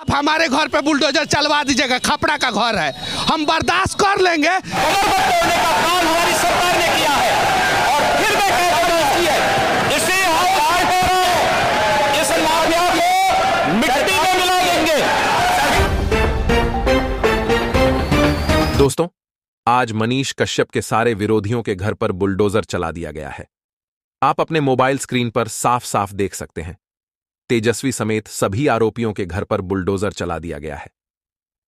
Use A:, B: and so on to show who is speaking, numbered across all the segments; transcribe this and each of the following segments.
A: आप हमारे घर पे बुलडोजर चलवा दीजिएगा खपड़ा का घर है हम बर्दाश्त कर लेंगे दोस्तों आज मनीष कश्यप के सारे विरोधियों के घर पर बुलडोजर चला दिया गया है आप अपने मोबाइल स्क्रीन पर साफ साफ देख सकते हैं तेजस्वी समेत सभी आरोपियों के घर पर बुलडोजर चला दिया गया है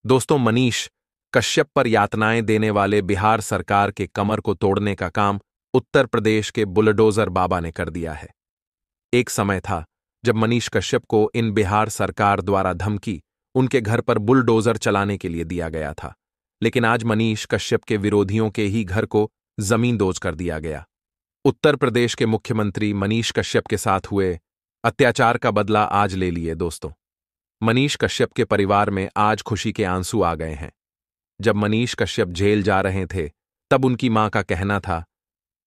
A: दोस्तों मनीष कश्यप पर यातनाएं देने वाले बिहार सरकार के कमर को तोड़ने का काम उत्तर प्रदेश के बुलडोजर बाबा ने कर दिया है एक समय था जब मनीष कश्यप को इन बिहार सरकार द्वारा धमकी उनके घर पर बुलडोजर चलाने के लिए दिया गया था लेकिन आज मनीष कश्यप के विरोधियों के ही घर को जमींदोज कर दिया गया उत्तर प्रदेश के मुख्यमंत्री मनीष कश्यप के साथ हुए अत्याचार का बदला आज ले लिए दोस्तों मनीष कश्यप के परिवार में आज खुशी के आंसू आ गए हैं जब मनीष कश्यप जेल जा रहे थे तब उनकी मां का कहना था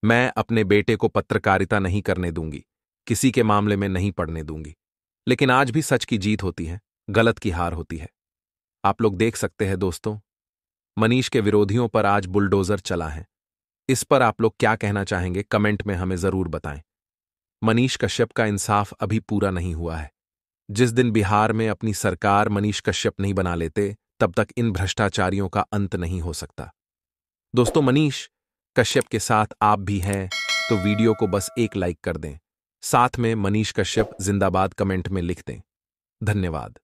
A: मैं अपने बेटे को पत्रकारिता नहीं करने दूंगी किसी के मामले में नहीं पढ़ने दूंगी लेकिन आज भी सच की जीत होती है गलत की हार होती है आप लोग देख सकते हैं दोस्तों मनीष के विरोधियों पर आज बुलडोजर चला है इस पर आप लोग क्या कहना चाहेंगे कमेंट में हमें जरूर बताएं मनीष कश्यप का इंसाफ अभी पूरा नहीं हुआ है जिस दिन बिहार में अपनी सरकार मनीष कश्यप नहीं बना लेते तब तक इन भ्रष्टाचारियों का अंत नहीं हो सकता दोस्तों मनीष कश्यप के साथ आप भी हैं तो वीडियो को बस एक लाइक कर दें साथ में मनीष कश्यप जिंदाबाद कमेंट में लिख दें धन्यवाद